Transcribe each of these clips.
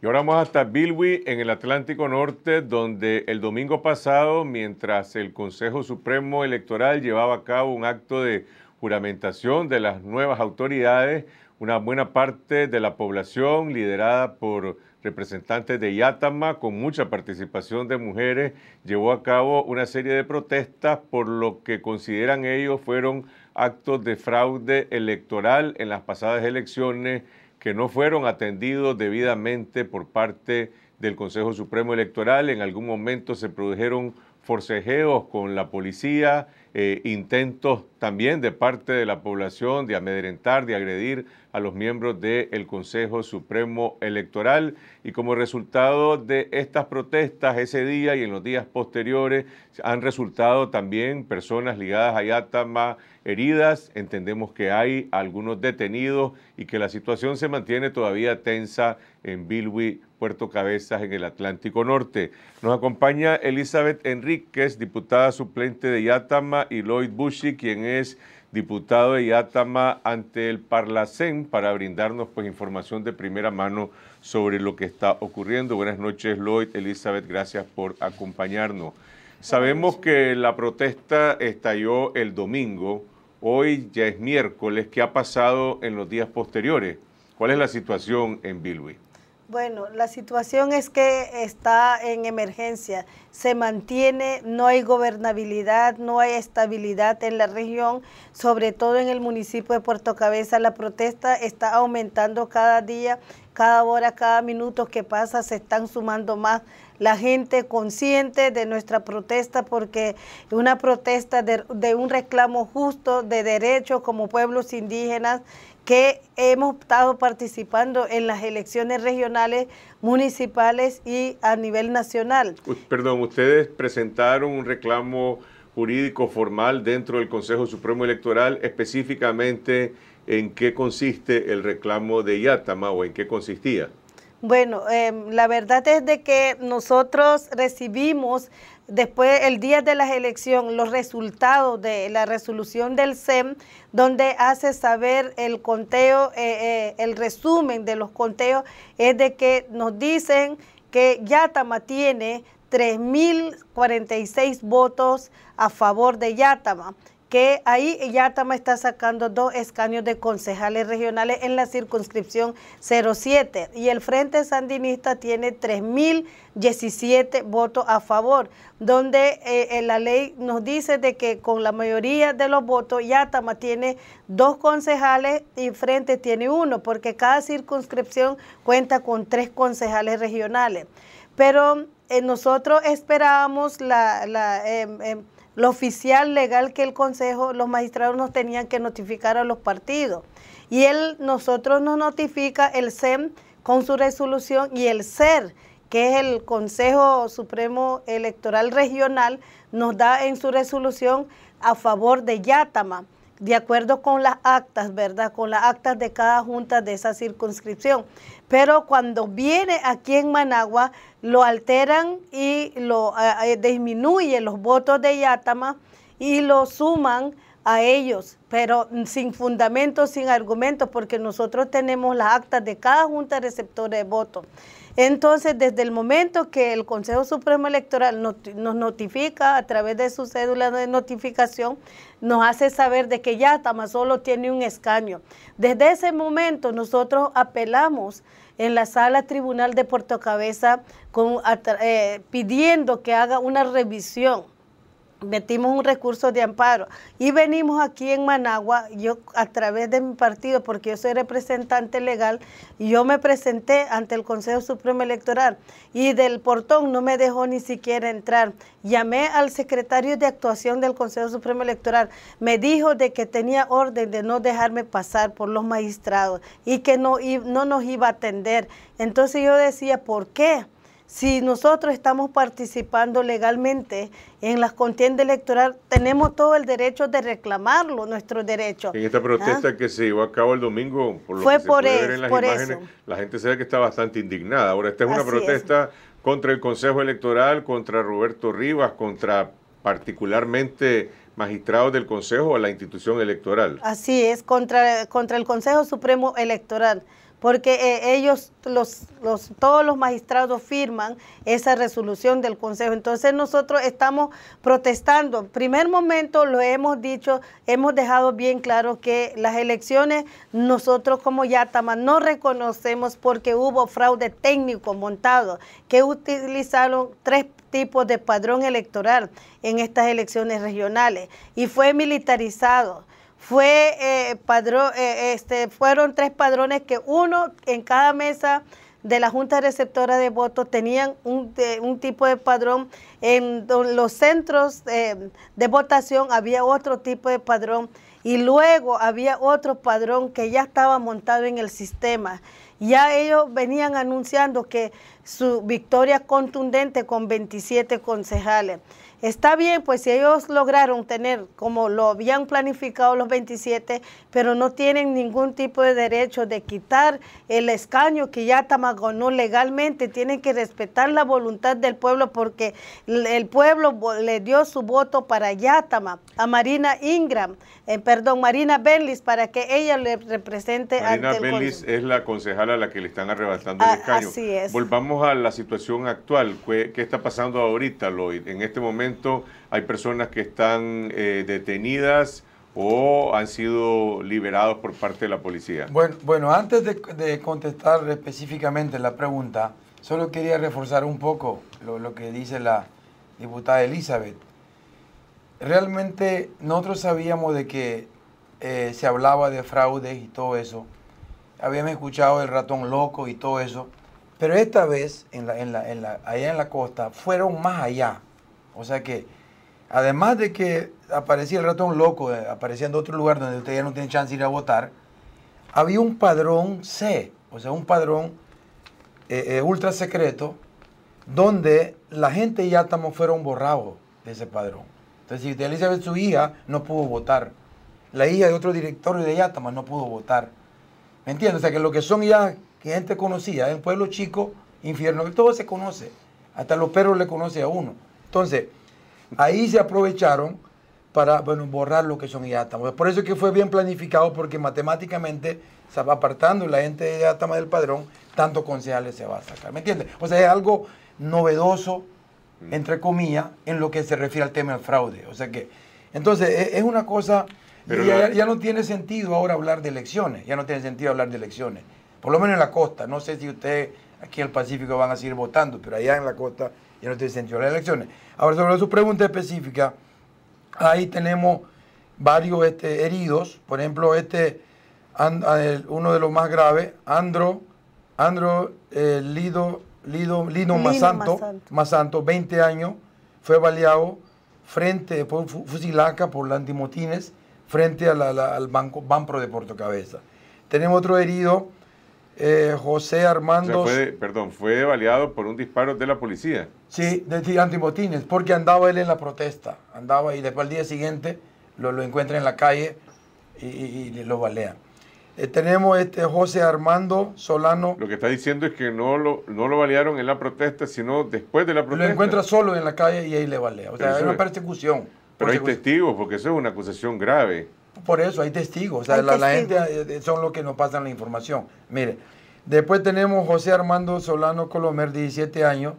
Y ahora vamos hasta Bilwi, en el Atlántico Norte, donde el domingo pasado, mientras el Consejo Supremo Electoral llevaba a cabo un acto de juramentación de las nuevas autoridades, una buena parte de la población, liderada por representantes de Yatama, con mucha participación de mujeres, llevó a cabo una serie de protestas por lo que consideran ellos fueron actos de fraude electoral en las pasadas elecciones que no fueron atendidos debidamente por parte del Consejo Supremo Electoral. En algún momento se produjeron forcejeos con la policía, eh, intentos también de parte de la población de amedrentar, de agredir a los miembros del Consejo Supremo Electoral. Y como resultado de estas protestas ese día y en los días posteriores han resultado también personas ligadas a Yatama heridas. Entendemos que hay algunos detenidos y que la situación se mantiene todavía tensa en Bilwi, Puerto Cabezas en el Atlántico Norte. Nos acompaña Elizabeth Enríquez, diputada suplente de Yatama, y Lloyd Bushi, quien es diputado de Yatama ante el Parlacén, para brindarnos pues información de primera mano sobre lo que está ocurriendo. Buenas noches, Lloyd. Elizabeth, gracias por acompañarnos. Sabemos que la protesta estalló el domingo, hoy ya es miércoles, ¿qué ha pasado en los días posteriores? ¿Cuál es la situación en Bilwi? Bueno, la situación es que está en emergencia, se mantiene, no hay gobernabilidad, no hay estabilidad en la región, sobre todo en el municipio de Puerto Cabeza. La protesta está aumentando cada día, cada hora, cada minuto que pasa, se están sumando más la gente consciente de nuestra protesta porque una protesta de, de un reclamo justo de derechos como pueblos indígenas que hemos estado participando en las elecciones regionales, municipales y a nivel nacional. Perdón, ustedes presentaron un reclamo jurídico formal dentro del Consejo Supremo Electoral, específicamente en qué consiste el reclamo de Yatama o en qué consistía. Bueno, em, la verdad es de que nosotros recibimos después el día de la elección los resultados de la resolución del SEM, donde hace saber el conteo, eh, eh, el resumen de los conteos, es de que nos dicen que Yatama tiene 3.046 votos a favor de Yatama que ahí Yátama está sacando dos escaños de concejales regionales en la circunscripción 07 y el Frente Sandinista tiene 3.017 votos a favor, donde eh, la ley nos dice de que con la mayoría de los votos Yátama tiene dos concejales y Frente tiene uno, porque cada circunscripción cuenta con tres concejales regionales. Pero eh, nosotros esperábamos la... Em, em, lo oficial legal que el Consejo, los magistrados nos tenían que notificar a los partidos. Y él, nosotros nos notifica el SEM con su resolución y el SER, que es el Consejo Supremo Electoral Regional, nos da en su resolución a favor de Yatama de acuerdo con las actas, ¿verdad? Con las actas de cada junta de esa circunscripción. Pero cuando viene aquí en Managua, lo alteran y lo eh, eh, disminuyen los votos de Yatama y lo suman a ellos, pero sin fundamentos, sin argumentos, porque nosotros tenemos las actas de cada junta receptora de votos. Entonces, desde el momento que el Consejo Supremo Electoral nos notifica a través de su cédula de notificación, nos hace saber de que ya Tamazolo tiene un escaño. Desde ese momento nosotros apelamos en la sala tribunal de Puerto Cabeza eh, pidiendo que haga una revisión metimos un recurso de amparo y venimos aquí en Managua, yo a través de mi partido, porque yo soy representante legal, yo me presenté ante el Consejo Supremo Electoral y del portón no me dejó ni siquiera entrar. Llamé al secretario de actuación del Consejo Supremo Electoral, me dijo de que tenía orden de no dejarme pasar por los magistrados y que no, no nos iba a atender. Entonces yo decía, ¿por qué? si nosotros estamos participando legalmente en las contiendas electorales, tenemos todo el derecho de reclamarlo, nuestro derechos. En esta protesta ah. que se llevó a cabo el domingo, por lo por en las la gente se ve que está bastante indignada. Ahora, esta es una protesta contra el Consejo Electoral, contra Roberto Rivas, contra particularmente magistrados del Consejo o la institución electoral. Así es, contra, contra el Consejo Supremo Electoral porque eh, ellos, los, todos los magistrados firman esa resolución del Consejo. Entonces nosotros estamos protestando. En primer momento lo hemos dicho, hemos dejado bien claro que las elecciones nosotros como Yatama no reconocemos porque hubo fraude técnico montado, que utilizaron tres tipos de padrón electoral en estas elecciones regionales y fue militarizado fue eh, eh, este, fueron tres padrones que uno en cada mesa de la Junta Receptora de Votos tenían un, tipo de padrón, en los centros eh, de votación había otro tipo de padrón y luego había otro padrón que ya estaba montado en el sistema. Ya ellos venían anunciando que su victoria contundente con 27 concejales. Está bien, pues si ellos lograron tener como lo habían planificado los 27, pero no tienen ningún tipo de derecho de quitar el escaño que ya ganó legalmente, tienen que respetar la voluntad del pueblo porque el pueblo le dio su voto para Yatama, a Marina Ingram, eh, perdón, Marina Benlis, para que ella le represente Marina Benlis es la concejala a la que le están arrebatando el ah, escaño. Así es. Volvamos a la situación actual, ¿qué, qué está pasando ahorita, Lloyd, en este momento? hay personas que están eh, detenidas o han sido liberados por parte de la policía. Bueno, bueno antes de, contestar específicamente la pregunta, solo quería reforzar un poco lo, que dice la diputada Elizabeth. Realmente nosotros sabíamos de que eh, se hablaba de fraudes y todo eso. Habíamos escuchado el ratón loco y todo eso. Pero esta vez, en en la, allá en la costa, fueron más allá. O sea que, además de que aparecía el ratón loco, eh, aparecía en otro lugar donde usted ya no tiene chance de ir a votar, había un padrón C, o sea, un padrón eh, eh, ultra secreto, donde la gente de Átamo fueron borrados de ese padrón. Entonces, si Elizabeth, su hija, no pudo votar. La hija de otro directorio de Yatama no pudo votar. ¿Me entiendes? O sea, que lo que son ya que gente conocida, en pueblo chico, infierno, que todo se conoce. Hasta los perros le conoce a uno. Entonces, ahí se aprovecharon para bueno, borrar lo que son IATAMA. Por eso que fue bien planificado, porque matemáticamente, se va apartando la gente de IATAMA del padrón, tanto concejales se va a sacar. ¿Me entiendes? O sea, es algo novedoso, mm. entre comillas, en lo que se refiere al tema del fraude. O sea que, entonces, e-, es una cosa. ya, ya no tiene sentido ahora hablar de elecciones, ya no tiene sentido hablar de elecciones. Por lo menos en la costa. No sé si ustedes aquí en el Pacífico van a seguir votando, pero allá en la costa y no estoy sentido las elecciones. Ahora, sobre su pregunta específica, ahí tenemos varios este, heridos. Por ejemplo, este, uno de los más graves, Andro, Andro eh, Lido, Lido, Lino, Masanto, Masanto, 20 años, fue baleado frente, por fusilaca por antimotines, frente al banco, Banpro de Puerto Cabeza. Tenemos otro herido, eh, José Armando. fue, perdón, fue baleado por un disparo de la policía. Sí, de antimotines, porque andaba él en la protesta. Andaba y después al día siguiente lo, lo encuentran en la calle y, lo balean. Eh, tenemos este José Armando Solano. Lo que está diciendo es que no lo, lo balearon en la protesta, sino después de la protesta. Lo encuentra solo en la calle y ahí le balea. O sea, hay una persecución. Pero hay testigos, porque eso es una acusación grave. Por eso hay testigos. O sea, la, gente eh, eh, son los que nos pasan la información. Mire, después tenemos José Armando Solano Colomer, 17 años,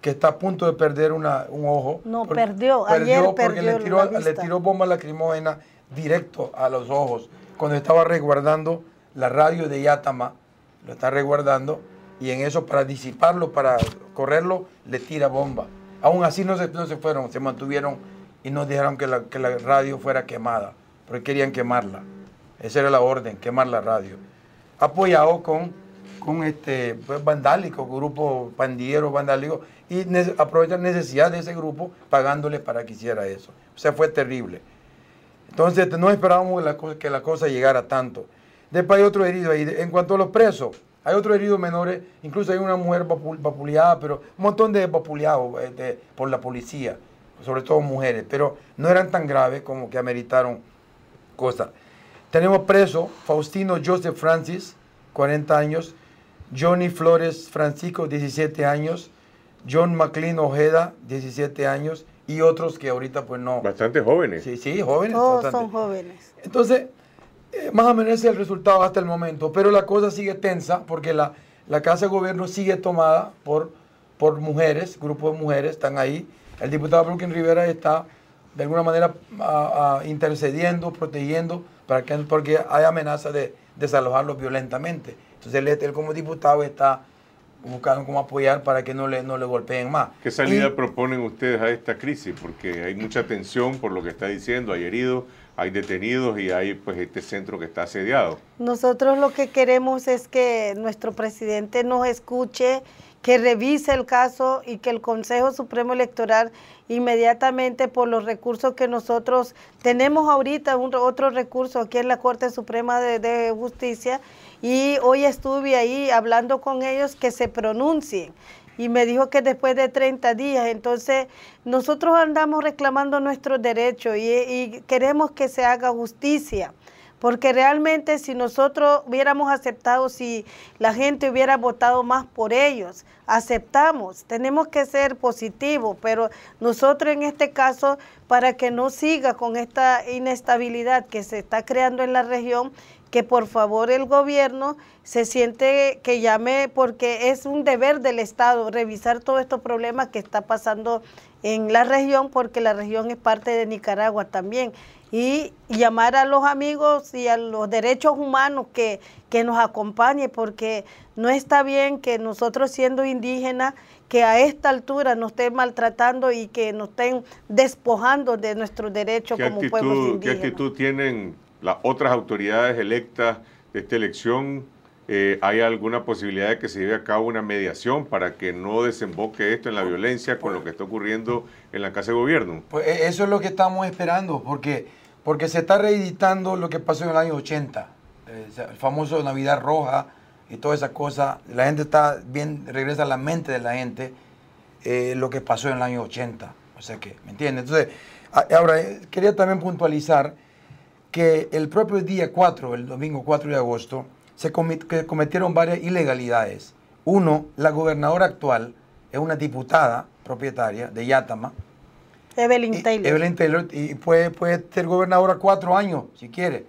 que está a punto de perder un ojo. No, perdió. perdió. Ayer porque perdió le, tiró, bomba lacrimógena directo a los ojos cuando estaba resguardando la radio de Yatama. Lo está resguardando y en eso para disiparlo, para correrlo, le tira bomba. Aún así no se, no se fueron, se mantuvieron y nos dijeron que la radio fuera quemada porque querían quemarla. Esa era la orden, quemar la radio. Apoyado con, con este pues, vandálico, grupo pandillero vandálico, y ne la necesidad de ese grupo pagándole para que hiciera eso. O sea, fue terrible. Entonces, no esperábamos que la cosa llegara tanto. Después hay otro herido ahí. En cuanto a los presos, hay otros heridos menores, incluso hay una mujer vapuleada, pero un montón de vapuleados eh, por la policía, sobre todo mujeres, pero no eran tan graves como que ameritaron costa. Tenemos preso Faustino Joseph Francis, 40 años, Johnny Flores Francisco, 17 años, John McLean Ojeda, 17 años, y otros que ahorita pues no. Bastante jóvenes. Sí, sí, jóvenes. Todos son jóvenes. Entonces, eh, más o menos es el resultado hasta el momento, pero la cosa sigue tensa porque la, la Casa de Gobierno sigue tomada por, por mujeres, grupos de mujeres están ahí. El diputado Brooklyn Rivera está de alguna manera intercediendo, protegiendo, para que, porque hay amenaza de desalojarlos violentamente. Entonces él, como diputado está buscando cómo apoyar para que no le, no le golpeen más. ¿Qué salida proponen ustedes a esta crisis? Porque hay mucha tensión por lo que está diciendo, hay heridos, hay detenidos y hay pues este centro que está asediado. Nosotros lo que queremos es que nuestro presidente nos escuche que revise el caso y que el Consejo Supremo Electoral inmediatamente por los recursos que nosotros tenemos ahorita, otro recurso aquí en la Corte Suprema de, Justicia, y hoy estuve ahí hablando con ellos que se pronuncien y me dijo que después de 30 días. Entonces, nosotros andamos reclamando nuestros derechos y, queremos que se haga justicia. Porque realmente si nosotros hubiéramos aceptado, si la gente hubiera votado más por ellos, aceptamos, tenemos que ser positivos, pero nosotros en este caso, para que no siga con esta inestabilidad que se está creando en la región, que por favor el gobierno se siente que llame, porque es un deber del Estado revisar todos estos problemas que está pasando en la región, porque la región es parte de Nicaragua también. Y llamar a los amigos y a los derechos humanos que, que nos acompañe, porque no está bien que nosotros siendo indígenas, que a esta altura nos estén maltratando y que nos estén despojando de nuestros derechos como pueblos indígenas. ¿Qué actitud tienen las otras autoridades electas de esta elección, eh, ¿hay alguna posibilidad de que se lleve a cabo una mediación para que no desemboque esto en la violencia con lo que está ocurriendo en la Casa de Gobierno? Pues eh, eso es lo que estamos esperando, porque, porque se está reeditando lo que pasó en el año 80, eh, el famoso Navidad Roja y toda esa cosa. La gente está bien, regresa a la mente de la gente lo que pasó en el año 80. O sea que, ¿me entiendes? Entonces, ahora, quería también puntualizar que el propio día 4, el domingo 4 de agosto, se cometieron varias ilegalidades. Uno, la gobernadora actual es una diputada propietaria de Yatama. Evelyn Taylor. Evelyn Taylor, y puede, ser gobernadora cuatro años, si quiere.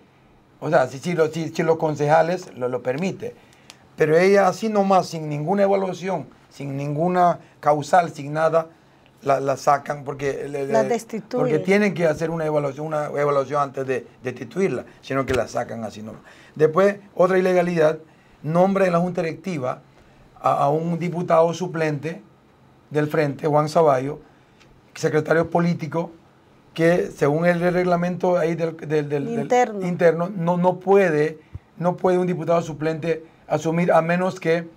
O sea, si, si, los concejales lo, lo permiten. Pero ella así nomás, sin ninguna evaluación, sin ninguna causal, sin nada, la, sacan porque, tienen que hacer una evaluación, una evaluación antes de destituirla, sino que la sacan así. No. Después, otra ilegalidad, nombre en la Junta Directiva a, un diputado suplente del Frente, Juan Zaballo, secretario político, que según el reglamento ahí del, interno, no, puede, no puede un diputado suplente asumir a menos que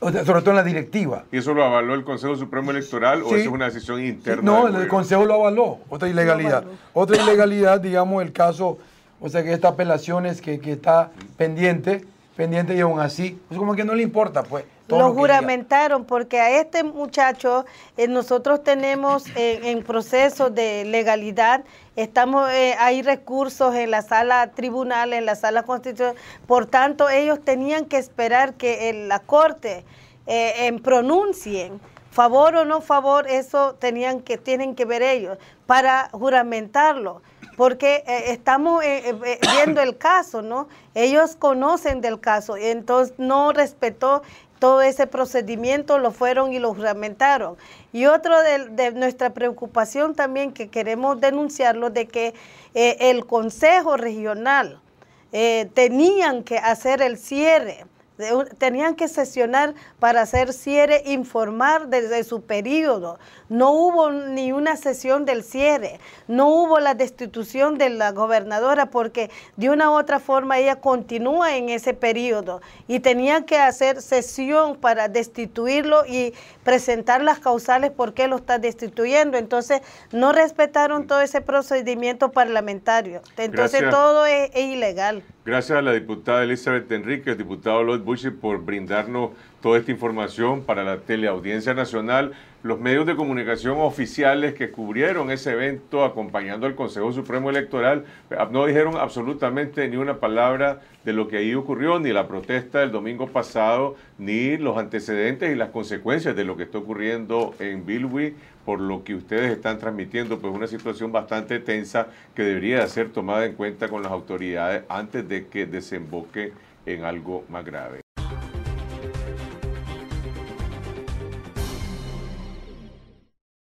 sobre todo en la directiva. ¿Y eso lo avaló el Consejo Supremo Electoral o eso es una decisión interna? No, el Consejo lo avaló, otra ilegalidad. Otra ilegalidad, digamos, el caso, o sea, que esta apelación es que, que está pendiente, pendiente y aún así, pues como que no le importa, pues, lo, juramentaron, porque a este muchacho eh, nosotros tenemos en proceso de legalidad, estamos eh, hay recursos en la sala tribunal, en la sala constitucional, por tanto ellos tenían que esperar que la corte eh, en pronuncien favor o no favor, eso tenían que tienen que ver ellos para juramentarlo porque estamos viendo el caso, ¿no? Ellos conocen del caso, entonces no respetó todo ese procedimiento lo fueron y lo juramentaron. Y otro de, nuestra preocupación también que queremos denunciarlo de que eh, el Consejo Regional eh, tenían que hacer el cierre tenían que sesionar para hacer cierre, informar desde su periodo. No hubo ni una sesión del cierre, no hubo la destitución de la gobernadora porque de una u otra forma ella continúa en ese periodo y tenían que hacer sesión para destituirlo y presentar las causales por qué lo está destituyendo. Entonces no respetaron todo ese procedimiento parlamentario. Entonces todo es ilegal. Gracias a la diputada Elizabeth al diputado Lloyd Bush, por brindarnos toda esta información para la teleaudiencia nacional, los medios de comunicación oficiales que cubrieron ese evento acompañando al Consejo Supremo Electoral eh, no dijeron absolutamente ni una palabra de lo que ahí ocurrió, ni la protesta del domingo pasado, ni los antecedentes y las consecuencias de lo que está ocurriendo en Bilwi, por lo que ustedes están transmitiendo, pues una situación bastante tensa que debería ser tomada en cuenta con las autoridades antes de que desemboque en algo más grave.